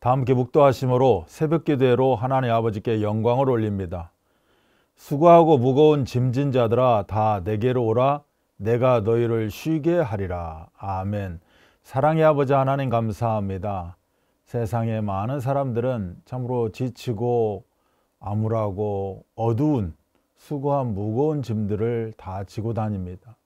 다음 기복도 하심으로 새벽 기도회로 하나님 아버지께 영광을 올립니다. 수고하고 무거운 짐진 자들아 다 내게로 오라 내가 너희를 쉬게 하리라. 아멘. 사랑의 아버지 하나님 감사합니다. 세상의 많은 사람들은 참으로 지치고 암울하고 어두운 수고한 무거운 짐들을 다 지고 다닙니다.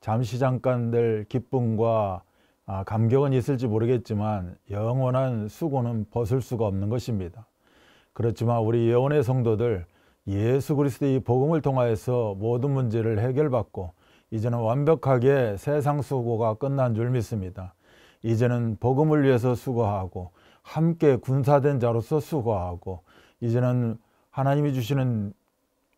잠시 잠깐 들 기쁨과 아, 감격은 있을지 모르겠지만 영원한 수고는 벗을 수가 없는 것입니다. 그렇지만 우리 예원의 성도들 예수 그리스도의 복음을 통하여서 모든 문제를 해결받고 이제는 완벽하게 세상 수고가 끝난 줄 믿습니다. 이제는 복음을 위해서 수고하고 함께 군사된 자로서 수고하고 이제는 하나님이 주시는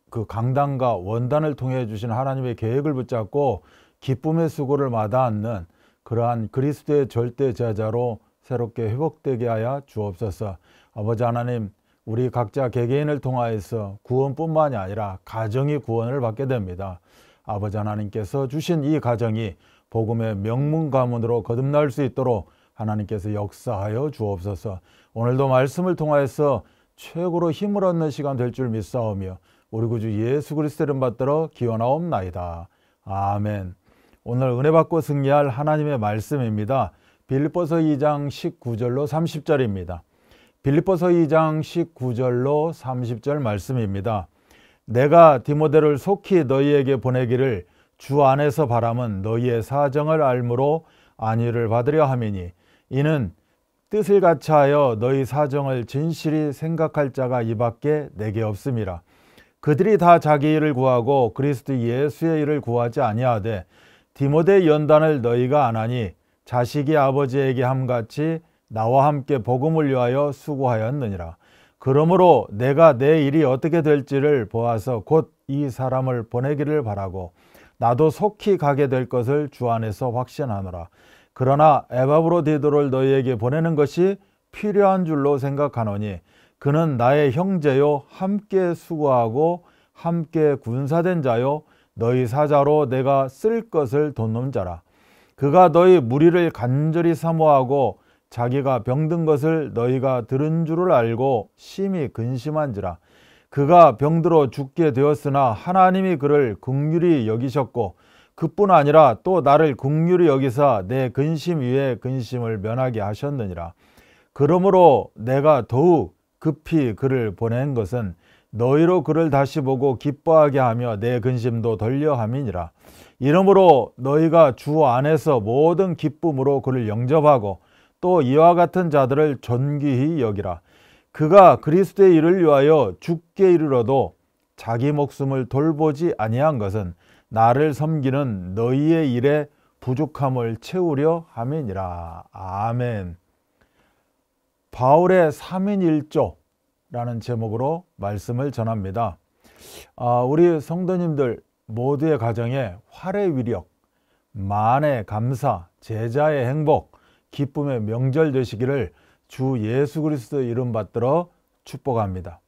그 강단과 원단을 통해 주신 하나님의 계획을 붙잡고 기쁨의 수고를 마다않는 그러한 그리스도의 절대 제자로 새롭게 회복되게 하여 주옵소서. 아버지 하나님, 우리 각자 개개인을 통하여서 구원뿐만이 아니라 가정이 구원을 받게 됩니다. 아버지 하나님께서 주신 이 가정이 복음의 명문 가문으로 거듭날 수 있도록 하나님께서 역사하여 주옵소서. 오늘도 말씀을 통하여서 최고로 힘을 얻는 시간 될 줄 믿사오며 우리 구주 예수 그리스도를 받들어 기원하옵나이다. 아멘. 오늘 은혜 받고 승리할 하나님의 말씀입니다. 빌립보서 2장 19절로 30절입니다. 빌립보서 2장 19절로 30절 말씀입니다. 내가 디모데를 속히 너희에게 보내기를 주 안에서 바람은 너희의 사정을 알므로 안위를 받으려 함이니 이는 뜻을 같이 하여 너희 사정을 진실히 생각할 자가 이밖에 내게 없음이라 그들이 다 자기 일을 구하고 그리스도 예수의 일을 구하지 아니하되 디모데 연단을 너희가 안하니 자식이 아버지에게 함같이 나와 함께 복음을 위하여 수고하였느니라. 그러므로 내가 내 일이 어떻게 될지를 보아서 곧 이 사람을 보내기를 바라고 나도 속히 가게 될 것을 주 안에서 확신하노라. 그러나 에바브로디도를 너희에게 보내는 것이 필요한 줄로 생각하노니 그는 나의 형제요 함께 수고하고 함께 군사된 자요 너희 사자로 내가 쓸 것을 돈는 자라. 그가 너희 무리를 간절히 사모하고 자기가 병든 것을 너희가 들은 줄을 알고 심히 근심한지라. 그가 병들어 죽게 되었으나 하나님이 그를 극률이 여기셨고 그뿐 아니라 또 나를 극률이 여기사 내 근심 위에 근심을 면하게 하셨느니라. 그러므로 내가 더욱 급히 그를 보낸 것은 너희로 그를 다시 보고 기뻐하게 하며 내 근심도 돌려함이니라. 이러므로 너희가 주 안에서 모든 기쁨으로 그를 영접하고 또 이와 같은 자들을 존귀히 여기라. 그가 그리스도의 일을 위하여 죽게 이르러도 자기 목숨을 돌보지 아니한 것은 나를 섬기는 너희의 일에 부족함을 채우려 함이니라. 아멘. 바울의 3인 1조 라는 제목으로 말씀을 전합니다. 아, 우리 성도님들 모두의 가정에 활의 위력, 만의 감사, 제자의 행복, 기쁨의 명절 되시기를 주 예수 그리스도 이름 받들어 축복합니다.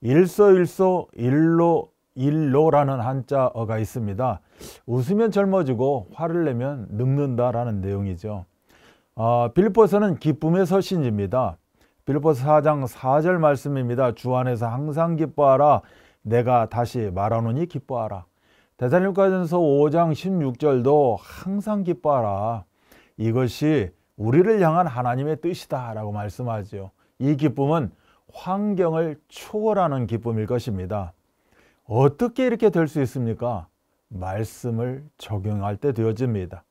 일소일소 일로 일로라는 한자어가 있습니다. 웃으면 젊어지고 화를 내면 늙는다라는 내용이죠. 아, 빌보서는 기쁨의 서신입니다. 빌보스 4장 4절 말씀입니다. 주 안에서 항상 기뻐하라. 내가 다시 말하노니 기뻐하라. 대살림가전서 5장 16절도 항상 기뻐하라. 이것이 우리를 향한 하나님의 뜻이다 라고 말씀하지요. 이 기쁨은 환경을 초월하는 기쁨일 것입니다. 어떻게 이렇게 될 수 있습니까? 말씀을 적용할 때 되어집니다.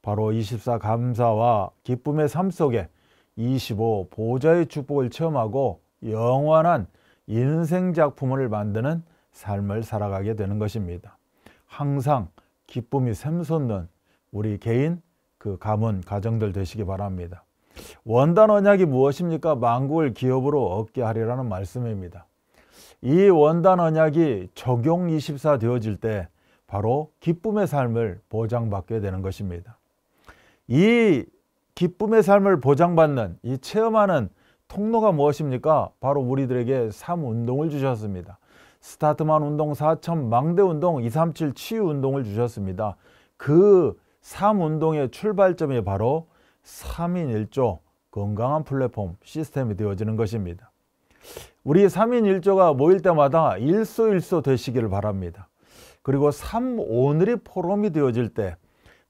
바로 24 감사와 기쁨의 삶 속에 25 보좌의 축복을 체험하고 영원한 인생 작품을 만드는 삶을 살아가게 되는 것입니다. 항상 기쁨이 샘솟는 우리 개인 그 가문 가정들 되시기 바랍니다. 원단 언약이 무엇입니까? 만국을 기업으로 얻게 하리라는 말씀입니다. 이 원단 언약이 적용 24 되어질 때 바로 기쁨의 삶을 보장받게 되는 것입니다. 이 기쁨의 삶을 보장받는 이 체험하는 통로가 무엇입니까? 바로 우리들에게 삶 운동을 주셨습니다. 스타트만 운동 4천 망대 운동 237 치유 운동을 주셨습니다. 그삶 운동의 출발점이 바로 3인 1조 건강한 플랫폼 시스템이 되어지는 것입니다. 우리 3인 1조가 모일 때마다 일소일소 되시기를 바랍니다. 그리고 3오늘이 포럼이 되어질 때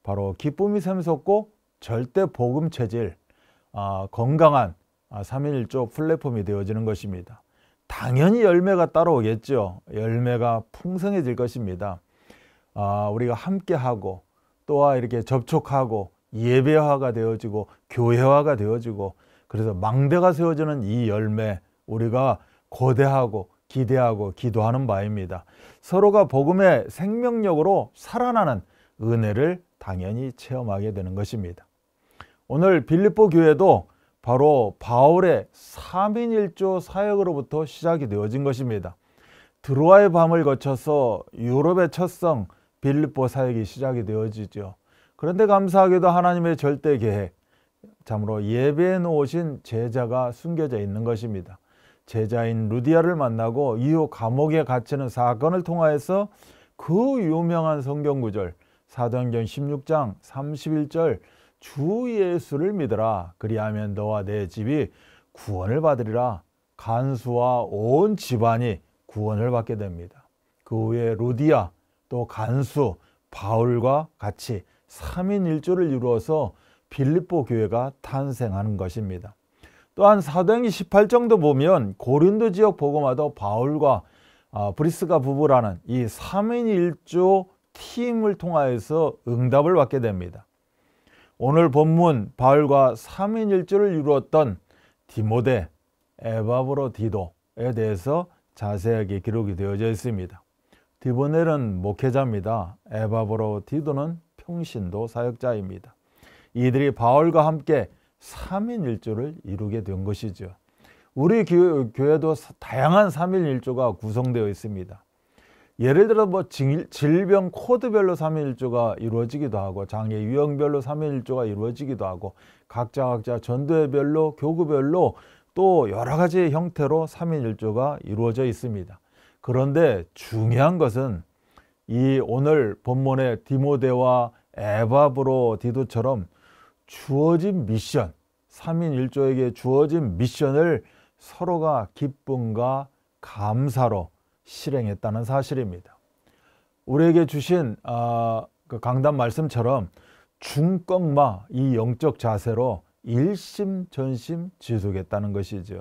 바로 기쁨이 샘솟고 절대 복음 체질 아, 건강한 3 아, 1조 플랫폼이 되어지는 것입니다. 당연히 열매가 따라오겠죠. 열매가 풍성해질 것입니다. 아, 우리가 함께하고 또한 이렇게 접촉하고 예배화가 되어지고 교회화가 되어지고 그래서 망대가 세워지는 이 열매 우리가 거대하고 기대하고 기도하는 바입니다. 서로가 복음의 생명력으로 살아나는 은혜를 당연히 체험하게 되는 것입니다. 오늘 빌립보 교회도 바로 바울의 3인일조 사역으로부터 시작이 되어진 것입니다. 드로아의 밤을 거쳐서 유럽의 첫 성 빌립보 사역이 시작이 되어지죠. 그런데 감사하게도 하나님의 절대 계획, 참으로 예배에 놓으신 제자가 숨겨져 있는 것입니다. 제자인 루디아를 만나고 이후 감옥에 갇히는 사건을 통하여서 그 유명한 성경 구절 사도행전 16장 31절 주 예수를 믿으라 그리하면 너와 내 집이 구원을 받으리라 간수와 온 집안이 구원을 받게 됩니다. 그 후에 로디아또 간수 바울과 같이 3인 1조를 이루어서 빌립보 교회가 탄생하는 것입니다. 또한 사도행전 18장도 보면 고린도 지역 보고마도 바울과 아, 브리스가 부부라는 이 3인 1조 팀을 통하여서 응답을 받게 됩니다. 오늘 본문 바울과 3인일조를 이루었던 디모데, 에바브로 디도에 대해서 자세하게 기록이 되어져 있습니다. 디보넬은 목회자입니다. 에바브로 디도는 평신도 사역자입니다. 이들이 바울과 함께 삼인일조를 이루게 된 것이죠. 우리 교회도 다양한 삼일일조가 구성되어 있습니다. 예를 들어 뭐 질, 병 코드별로 삼일조가 이루어지기도 하고 장애 유형별로 삼일조가 이루어지기도 하고 각자 각자 전도회별로 교구별로 또 여러 가지 형태로 삼일조가 이루어져 있습니다. 그런데 중요한 것은 이 오늘 본문의 디모데와 에바브로 디도처럼 주어진 미션, 삼인일조에게 주어진 미션을 서로가 기쁨과 감사로 실행했다는 사실입니다. 우리에게 주신 아, 그 강단 말씀처럼 중꺾마 이 영적 자세로 일심전심 지속했다는 것이지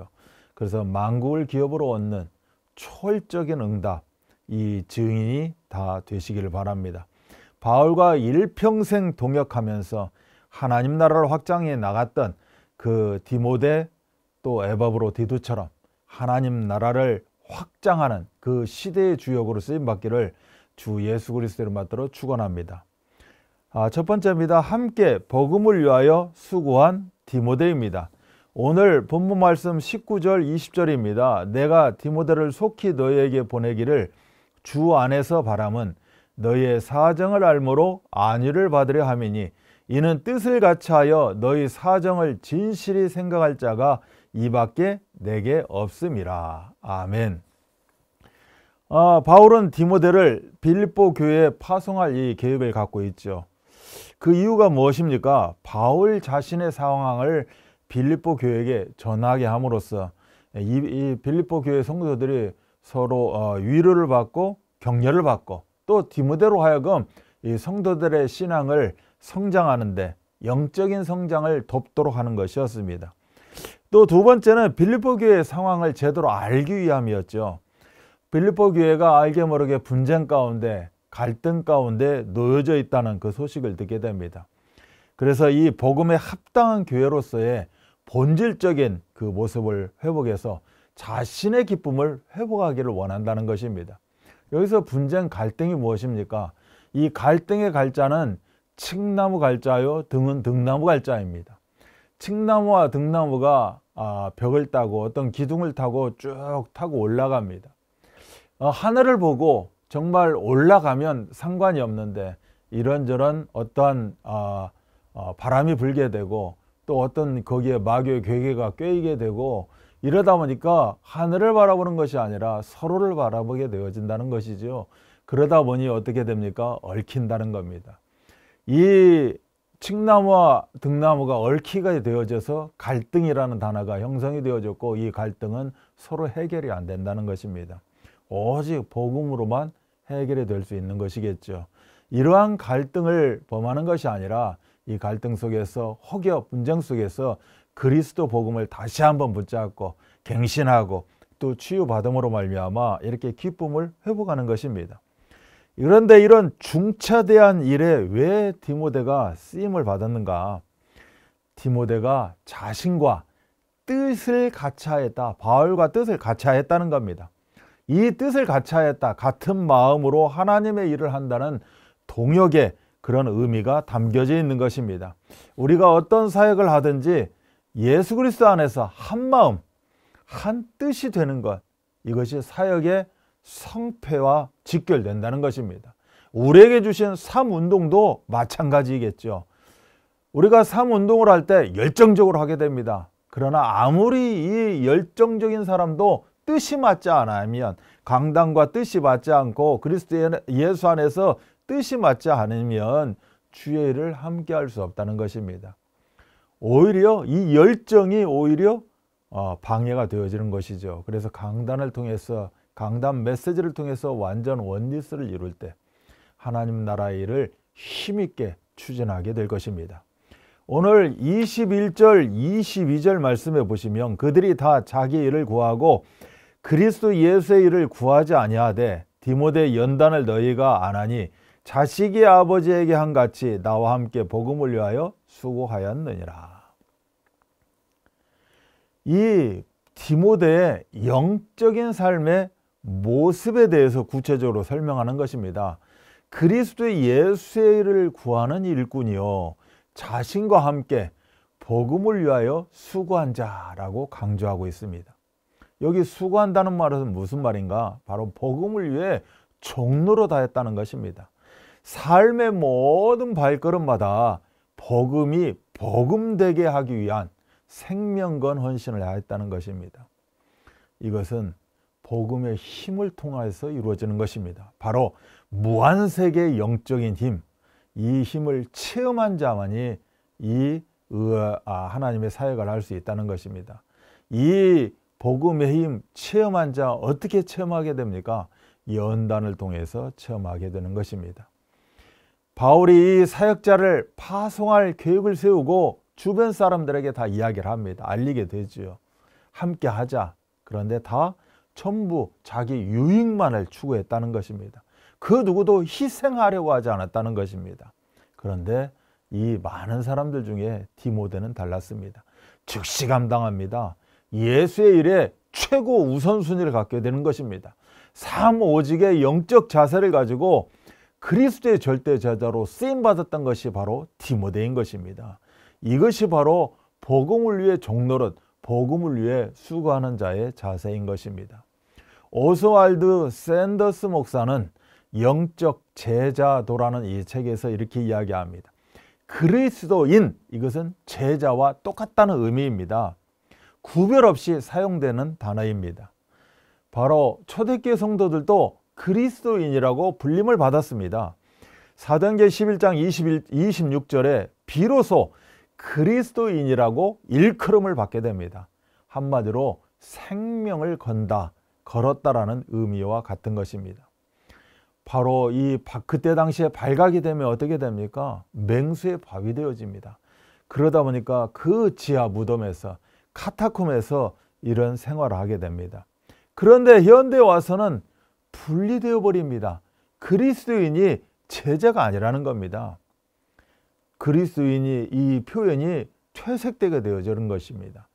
그래서 만국을 기업으로 얻는 초월적인 응답 이 증인이 다 되시기를 바랍니다. 바울과 일평생 동역하면서 하나님 나라를 확장해 나갔던 그 디모데 또 에바브로 디두처럼 하나님 나라를 확장하는 그 시대의 주역으로 쓰임받기를 주 예수 그리스도를 맡도록 축원합니다. 아, 첫 번째입니다. 함께 복음을 위하여 수고한 디모데입니다. 오늘 본문 말씀 19절 20절입니다. 내가 디모데를 속히 너희에게 보내기를 주 안에서 바람은 너희의 사정을 알므로 안위를 받으려 함이니 이는 뜻을 같이하여 너희 사정을 진실이 생각할 자가 이밖에 내게 없음이라. 아멘. 아, 바울은 디모데를 빌립보 교회에 파송할 이 계획을 갖고 있죠. 그 이유가 무엇입니까? 바울 자신의 상황을 빌립보 교회에게 전하게 함으로써 이, 이 빌립보 교회 성도들이 서로 어, 위로를 받고 격려를 받고 또 디모데로 하여금 이 성도들의 신앙을 성장하는데 영적인 성장을 돕도록 하는 것이었습니다. 또두 번째는 빌립보 교회의 상황을 제대로 알기 위함이었죠. 빌립보 교회가 알게 모르게 분쟁 가운데 갈등 가운데 놓여져 있다는 그 소식을 듣게 됩니다. 그래서 이 복음에 합당한 교회로서의 본질적인 그 모습을 회복해서 자신의 기쁨을 회복하기를 원한다는 것입니다. 여기서 분쟁 갈등이 무엇입니까? 이 갈등의 갈자는 칡나무 갈자요 등은 등나무 갈자입니다. 칡나무와 등나무가 아, 벽을 따고 어떤 기둥을 타고 쭉 타고 올라갑니다. 어, 하늘을 보고 정말 올라가면 상관이 없는데 이런저런 어떠한 아, 어, 바람이 불게 되고 또 어떤 거기에 마귀의 괴계가 꿰이게 되고 이러다 보니까 하늘을 바라보는 것이 아니라 서로를 바라보게 되어진다는 것이죠. 그러다 보니 어떻게 됩니까? 얽힌다는 겁니다. 이 칡나무와 등나무가 얽히게 되어져서 갈등이라는 단어가 형성이 되어졌고 이 갈등은 서로 해결이 안 된다는 것입니다. 오직 복음으로만 해결이 될 수 있는 것이겠죠. 이러한 갈등을 범하는 것이 아니라 이 갈등 속에서 혹여 분쟁 속에서 그리스도 복음을 다시 한번 붙잡고 갱신하고 또 치유받음으로 말미암아 이렇게 기쁨을 회복하는 것입니다. 그런데 이런 중차대한 일에 왜 디모데가 쓰임을 받았는가? 디모데가 자신과 뜻을 같이하였다. 바울과 뜻을 같이하였다는 겁니다. 이 뜻을 같이하였다. 같은 마음으로 하나님의 일을 한다는 동역의 그런 의미가 담겨져 있는 것입니다. 우리가 어떤 사역을 하든지 예수 그리스도 안에서 한 마음, 한 뜻이 되는 것 이것이 사역의 성패와 직결된다는 것입니다. 우리에게 주신 삶운동도 마찬가지겠죠. 우리가 삶운동을 할 때 열정적으로 하게 됩니다. 그러나 아무리 이 열정적인 사람도 뜻이 맞지 않으면 강당과 뜻이 맞지 않고 그리스도 예, 예수 안에서 뜻이 맞지 않으면 주의 일을 함께 할 수 없다는 것입니다. 오히려 이 열정이 오히려 어, 방해가 되어지는 것이죠. 그래서 강단을 통해서 강단 메시지를 통해서 완전 원리스를 이룰 때 하나님 나라의 일을 힘있게 추진하게 될 것입니다. 오늘 21절, 22절 말씀해 보시면 그들이 다 자기 일을 구하고 그리스도 예수의 일을 구하지 아니하되 디모데 연단을 너희가 안 하니 자식이 아버지에게 한 같이 나와 함께 복음을 위하여 수고하였느니라. 이 디모데의 영적인 삶의 모습에 대해서 구체적으로 설명하는 것입니다. 그리스도의 예수를 구하는 일꾼이요 자신과 함께 복음을 위하여 수고한 자라고 강조하고 있습니다. 여기 수고한다는 말은 무슨 말인가? 바로 복음을 위해 종로로 다했다는 것입니다. 삶의 모든 발걸음마다 복음이 복음되게 하기 위한 생명건 헌신을 하였다는 것입니다. 이것은 복음의 힘을 통해서 이루어지는 것입니다. 바로 무한세계 영적인 힘, 이 힘을 체험한 자만이 이 하나님의 사역을 할 수 있다는 것입니다. 이 복음의 힘 체험한 자 어떻게 체험하게 됩니까? 연단을 통해서 체험하게 되는 것입니다. 바울이 이 사역자를 파송할 계획을 세우고 주변 사람들에게 다 이야기를 합니다. 알리게 되지요. 함께 하자. 그런데 다 전부 자기 유익만을 추구했다는 것입니다. 그 누구도 희생하려고 하지 않았다는 것입니다. 그런데 이 많은 사람들 중에 디모데는 달랐습니다. 즉시 감당합니다. 예수의 일에 최고 우선순위를 갖게 되는 것입니다. 삶 오직의 영적 자세를 가지고 그리스도의 절대 자자로 쓰임 받았던 것이 바로 디모데인 것입니다. 이것이 바로 복음을 위해 종로릇 복음을 위해 수고하는 자의 자세인 것입니다. 오스왈드 샌더스 목사는 영적 제자도라는 이 책에서 이렇게 이야기합니다. 그리스도인 이것은 제자와 똑같다는 의미입니다. 구별 없이 사용되는 단어입니다. 바로 초대교회 성도들도 그리스도인이라고 불림을 받았습니다. 사도행 11장 21, 26절에 비로소 그리스도인이라고 일컬음을 받게 됩니다. 한마디로 생명을 건다 걸었다라는 의미와 같은 것입니다. 바로 이 그때 당시에 발각이 되면 어떻게 됩니까? 맹수의 밥이 되어집니다. 그러다 보니까 그 지하 무덤에서 카타콤에서 이런 생활을 하게 됩니다. 그런데 현대 와서는 분리되어 버립니다. 그리스도인이 제자가 아니라는 겁니다. 그리스도인이 이 표현이 퇴색되게 되어지는 것입니다.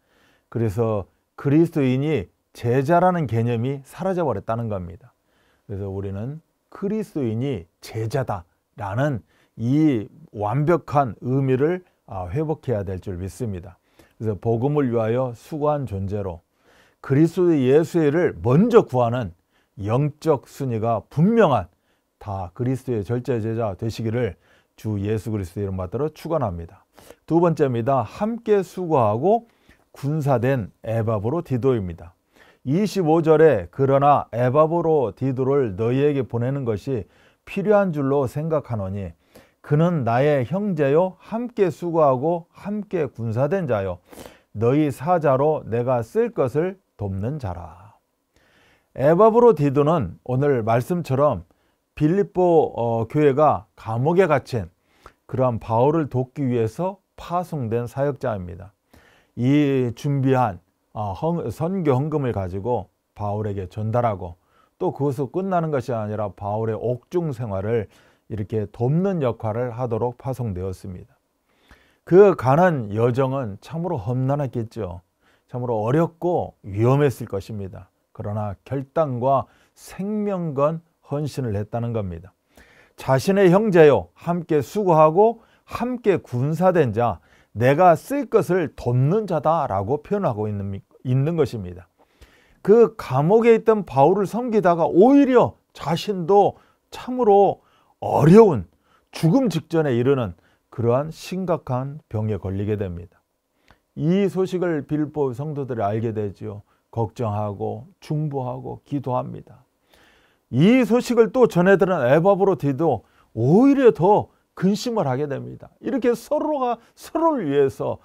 그래서 그리스도인이 제자라는 개념이 사라져 버렸다는 겁니다. 그래서 우리는 그리스도인이 제자다라는 이 완벽한 의미를 아, 회복해야 될 줄 믿습니다. 그래서 복음을 위하여 수고한 존재로 그리스도 예수의 를 먼저 구하는 영적 순위가 분명한 다 그리스도의 절제 제자 되시기를 주 예수 그리스도 이름 받들어 축원합니다. 두 번째입니다. 함께 수고하고 군사된 에바브로 디도입니다. 25절에 그러나 에바브로 디도를 너희에게 보내는 것이 필요한 줄로 생각하노니 그는 나의 형제요 함께 수고하고 함께 군사된 자요 너희 사자로 내가 쓸 것을 돕는 자라. 에바브로 디도는 오늘 말씀처럼 빌립보 어, 교회가 감옥에 갇힌 그러한 바울을 돕기 위해서 파송된 사역자입니다. 이 준비한 어, 선교 헌금을 가지고 바울에게 전달하고 또 그것으로 끝나는 것이 아니라 바울의 옥중 생활을 이렇게 돕는 역할을 하도록 파송되었습니다. 그 가난 여정은 참으로 험난했겠죠. 참으로 어렵고 위험했을 것입니다. 그러나 결단과 생명건 헌신을 했다는 겁니다. 자신의 형제요, 함께 수고하고 함께 군사된 자, 내가 쓸 것을 돕는 자다라고 표현하고 있는, 있는 것입니다. 그 감옥에 있던 바울을 섬기다가 오히려 자신도 참으로 어려운 죽음 직전에 이르는 그러한 심각한 병에 걸리게 됩니다. 이 소식을 빌보 성도들이 알게 되지 걱정하고 중보하고 기도합니다. 이 소식을 또 전해들은 에바브로디도 오히려 더 근심을 하게 됩니다. 이렇게 서로가 서로를 위해서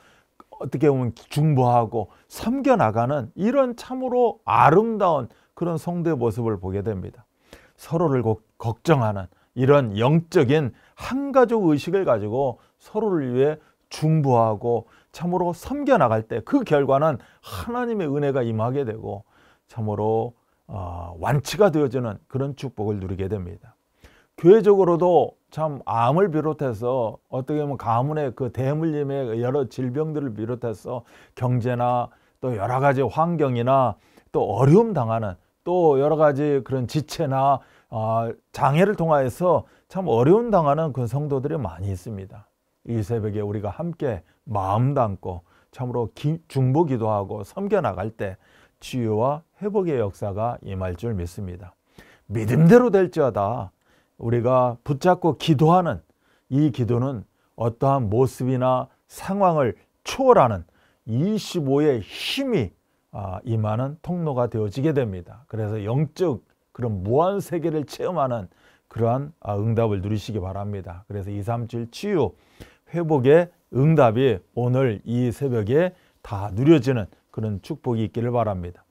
어떻게 보면 중보하고 섬겨나가는 이런 참으로 아름다운 그런 성도의 모습을 보게 됩니다. 서로를 걱정하는 이런 영적인 한가족 의식을 가지고 서로를 위해 중보하고 참으로 섬겨나갈 때 그 결과는 하나님의 은혜가 임하게 되고 참으로 어, 완치가 되어지는 그런 축복을 누리게 됩니다. 교회적으로도 참 암을 비롯해서 어떻게 보면 가문의 그 대물림의 여러 질병들을 비롯해서 경제나 또 여러 가지 환경이나 또 어려움 당하는 또 여러 가지 그런 지체나 어, 장애를 통하여서 참 어려움 당하는 그 성도들이 많이 있습니다. 이 새벽에 우리가 함께 마음 담고 참으로 중보 기도하고 섬겨 나갈 때 치유와 회복의 역사가 임할 줄 믿습니다. 믿음대로 될지어다 우리가 붙잡고 기도하는 이 기도는 어떠한 모습이나 상황을 초월하는 25의 힘이 아, 임하는 통로가 되어지게 됩니다. 그래서 영적 그런 무한 세계를 체험하는 그러한 아, 응답을 누리시기 바랍니다. 그래서 2, 3, 7 치유 회복의 응답이 오늘 이 새벽에 다 누려지는 그런 축복이 있기를 바랍니다.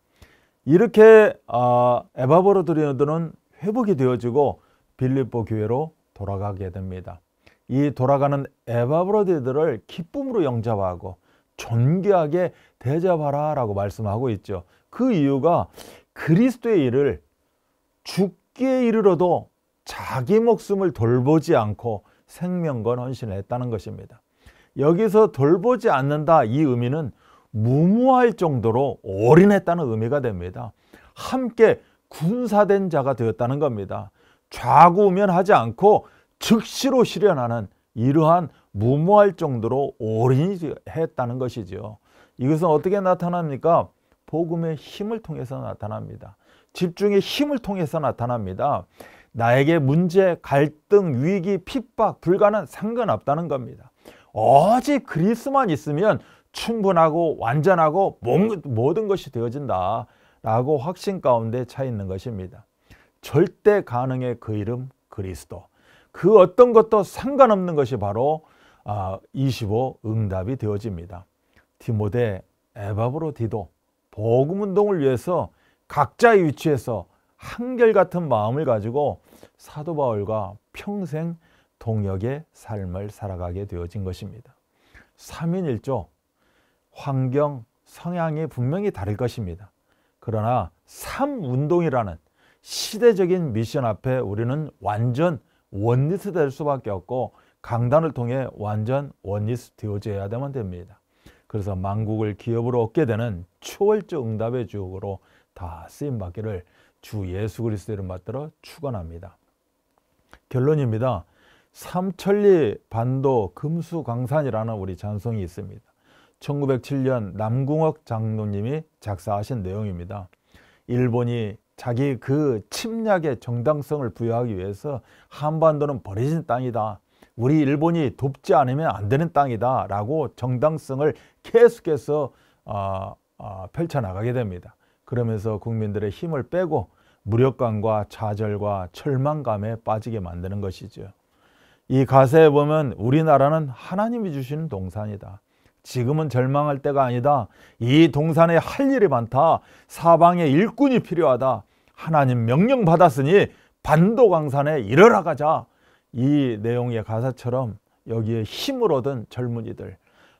이렇게 아, 에바버로 드리너들은 회복이 되어지고 빌립보 교회로 돌아가게 됩니다. 이 돌아가는 에바브로디들을 기쁨으로 영접하고 존귀하게 대접하라 라고 말씀하고 있죠. 그 이유가 그리스도의 일을 죽기 이르러도 자기 목숨을 돌보지 않고 생명건 헌신을 했다는 것입니다. 여기서 돌보지 않는다 이 의미는 무모할 정도로 올인했다는 의미가 됩니다. 함께 군사된 자가 되었다는 겁니다. 좌고면하지 않고 즉시로 실현하는 이러한 무모할 정도로 올인이 했다는 것이지요. 이것은 어떻게 나타납니까? 복음의 힘을 통해서 나타납니다. 집중의 힘을 통해서 나타납니다. 나에게 문제, 갈등, 위기, 핍박, 불가는 상관없다는 겁니다. 오직 그리스만 있으면 충분하고 완전하고 모든 것이 되어진다라고 확신 가운데 차 있는 것입니다. 절대 가능의 그 이름 그리스도. 그 어떤 것도 상관없는 것이 바로 25 아, 응답이 되어집니다. 디모데, 에바브로 디도 복음 운동을 위해서 각자의 위치에서 한결같은 마음을 가지고 사도 바울과 평생 동역의 삶을 살아가게 되어진 것입니다. 3인 1조 환경, 성향이 분명히 다를 것입니다. 그러나 3운동이라는 시대적인 미션 앞에 우리는 완전 원리스 될 수밖에 없고 강단을 통해 완전 원리스 되어져야 되면 됩니다. 그래서 만국을 기업으로 얻게 되는 초월적 응답의 주역으로 다 쓰임받기를 주 예수 그리스도 이름 받들어 축원합니다 결론입니다. 삼천리 반도 금수강산이라는 우리 찬송이 있습니다. 1907년 남궁옥 장로님이 작사하신 내용입니다. 일본이 자기 그 침략의 정당성을 부여하기 위해서 한반도는 버려진 땅이다. 우리 일본이 돕지 않으면 안 되는 땅이다. 라고 정당성을 계속해서 어, 어, 펼쳐나가게 됩니다. 그러면서 국민들의 힘을 빼고 무력감과 좌절과 절망감에 빠지게 만드는 것이죠. 이가세에 보면 우리나라는 하나님이 주시는 동산이다. 지금은 절망할 때가 아니다. 이 동산에 할 일이 많다. 사방에 일꾼이 필요하다. 하나님 명령 받았으니 반도 강산에 일어나 가자. 이 내용의 가사처럼 여기에 힘을 얻은 젊은이들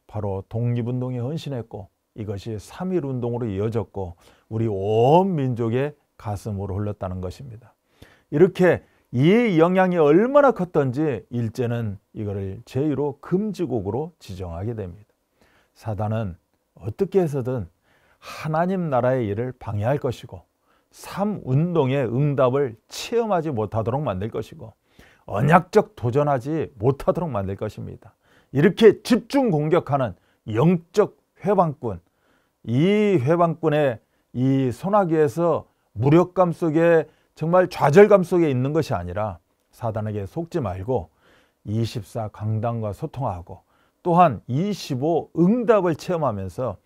바로 독립운동에 헌신했고 이것이 3.1 운동으로 이어졌고 우리 온 민족의 가슴으로 흘렀다는 것입니다. 이렇게 이 영향이 얼마나 컸던지 일제는 이거를 제2로 금지곡으로 지정하게 됩니다. 사단은 어떻게 해서든 하나님 나라의 일을 방해할 것이고 삶 운동의 응답을 체험하지 못하도록 만들 것이고 언약적 도전하지 못하도록 만들 것입니다. 이렇게 집중 공격하는 영적 회방꾼 이 회방꾼의 이 소나기에서 무력감 속에 정말 좌절감 속에 있는 것이 아니라 사단에게 속지 말고 24 강단과 소통하고 또한 25 응답을 체험하면서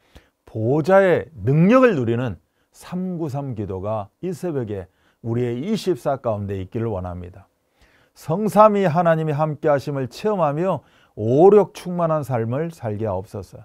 보좌의 능력을 누리는 393 기도가 이 새벽에 우리의 24 가운데 있기를 원합니다. 성삼위 하나님이 함께 하심을 체험하며 오력 충만한 삶을 살게 하옵소서.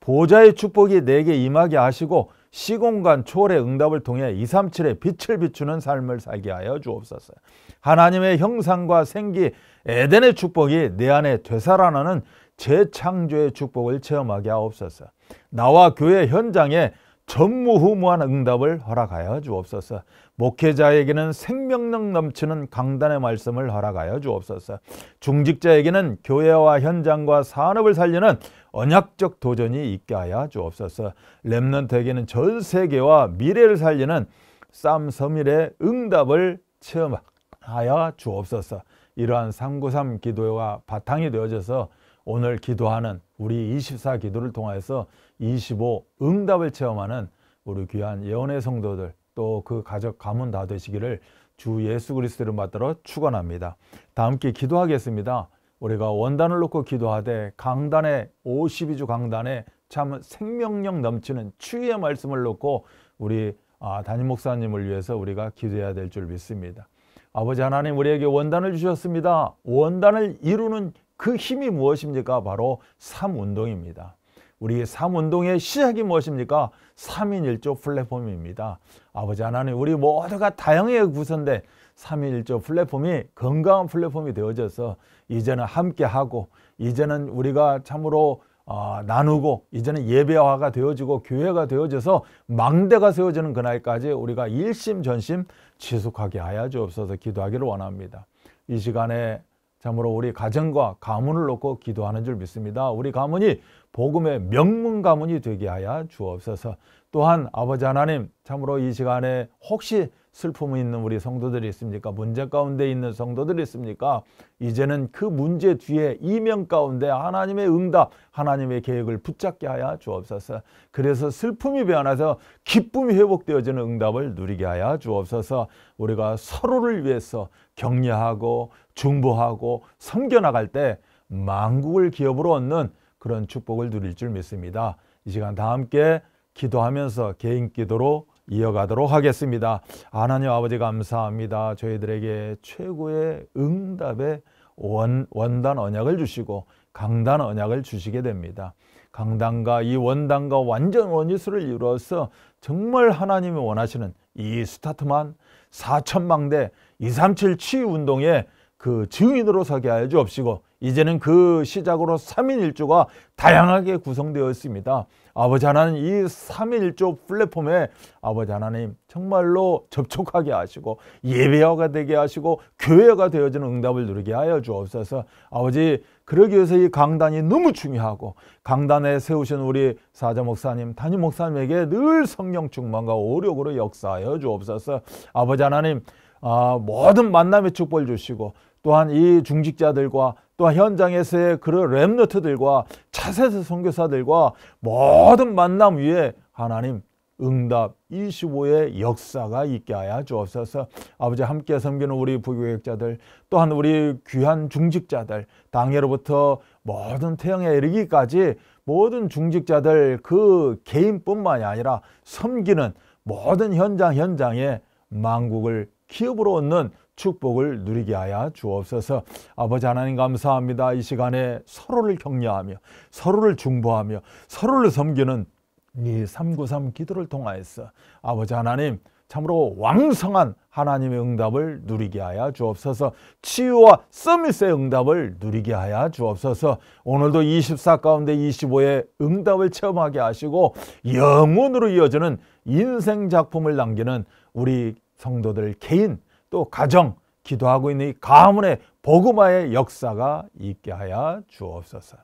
보좌의 축복이 내게 임하게 하시고 시공간 초월의 응답을 통해 237의 빛을 비추는 삶을 살게 하여 주옵소서. 하나님의 형상과 생기 에덴의 축복이 내 안에 되살아나는 재창조의 축복을 체험하게 하옵소서. 나와 교회 현장에 전무후무한 응답을 허락하여 주옵소서. 목회자에게는 생명력 넘치는 강단의 말씀을 허락하여 주옵소서. 중직자에게는 교회와 현장과 산업을 살리는 언약적 도전이 있게 하여 주옵소서. 렘넌트에게는 전 세계와 미래를 살리는 쌈섬일의 응답을 체험하여 주옵소서. 이러한 393 기도와 바탕이 되어져서 오늘 기도하는 우리 24 기도를 통해서25 응답을 체험하는 우리 귀한 예언의 성도들 또 그 가족 가문 다 되시기를 주 예수 그리스도를 받들어 축원합니다. 다 함께 기도하겠습니다. 우리가 원단을 놓고 기도하되 강단에 52주 강단에 참 생명력 넘치는 추위의 말씀을 놓고 우리 아, 담임 목사님을 위해서 우리가 기도해야 될 줄 믿습니다. 아버지 하나님 우리에게 원단을 주셨습니다. 원단을 이루는 그 힘이 무엇입니까? 바로 삼운동입니다. 우리 삼운동의 시작이 무엇입니까? 삼인일조 플랫폼입니다. 아버지 하나님 우리 모두가 다양하게 구성된 삼인일조 플랫폼이 건강한 플랫폼이 되어져서 이제는 함께하고 이제는 우리가 참으로 어, 나누고 이제는 예배화가 되어지고 교회가 되어져서 망대가 세워지는 그날까지 우리가 일심전심 지속하게 하여 주옵소서 기도하기를 원합니다. 이 시간에 참으로 우리 가정과 가문을 놓고 기도하는 줄 믿습니다. 우리 가문이 복음의 명문 가문이 되게 하여 주옵소서. 또한 아버지 하나님 참으로 이 시간에 혹시 슬픔이 있는 우리 성도들이 있습니까? 문제 가운데 있는 성도들이 있습니까? 이제는 그 문제 뒤에 이명 가운데 하나님의 응답, 하나님의 계획을 붙잡게 하여 주옵소서. 그래서 슬픔이 변화서 기쁨이 회복되어지는 응답을 누리게 하여 주옵소서. 우리가 서로를 위해서 격려하고 중보하고 섬겨나갈 때 만국을 기업으로 얻는 그런 축복을 누릴 줄 믿습니다. 이 시간 다 함께 기도하면서 개인 기도로 이어가도록 하겠습니다. 하나님 아버지 감사합니다. 저희들에게 최고의 응답의 원, 원단 언약을 주시고 강단 언약을 주시게 됩니다. 강단과 이 원단과 완전 원위수를 이루어서 정말 하나님이 원하시는 이 스타트만 4천망대 237 치유 운동의 그 증인으로 서게 하여 주옵시고 이제는 그 시작으로 3인1조가 다양하게 구성되어 있습니다. 아버지 하나님 이 삼일조 플랫폼에 아버지 하나님 정말로 접촉하게 하시고 예배화가 되게 하시고 교회가 되어지는 응답을 누리게 하여 주옵소서 아버지 그러기 위해서 이 강단이 너무 중요하고 강단에 세우신 우리 사자 목사님 담임 목사님에게 늘 성령 충만과 오력으로 역사하여 주옵소서 아버지 하나님 아, 모든 만남의 축복을 주시고 또한 이 중직자들과 또 현장에서의 그런 렘너트들과 차세대 선교사들과 모든 만남 위에 하나님 응답 25의 역사가 있게 하여 주옵소서 아버지 함께 섬기는 우리 부교역자들 또한 우리 귀한 중직자들 당해로부터 모든 태형에 이르기까지 모든 중직자들 그 개인뿐만이 아니라 섬기는 모든 현장 현장에 망국을 기업으로 얻는 축복을 누리게 하여 주옵소서. 아버지 하나님 감사합니다. 이 시간에 서로를 격려하며 서로를 중보하며 서로를 섬기는 이 393 기도를 통하여서 아버지 하나님 참으로 왕성한 하나님의 응답을 누리게 하여 주옵소서 치유와 서밋의 응답을 누리게 하여 주옵소서 오늘도 24 가운데 25의 응답을 체험하게 하시고 영혼으로 이어지는 인생 작품을 남기는 우리 성도들 개인 또 가정 기도하고 있는 이 가문의 복음화의 역사가 있게 하여 주옵소서.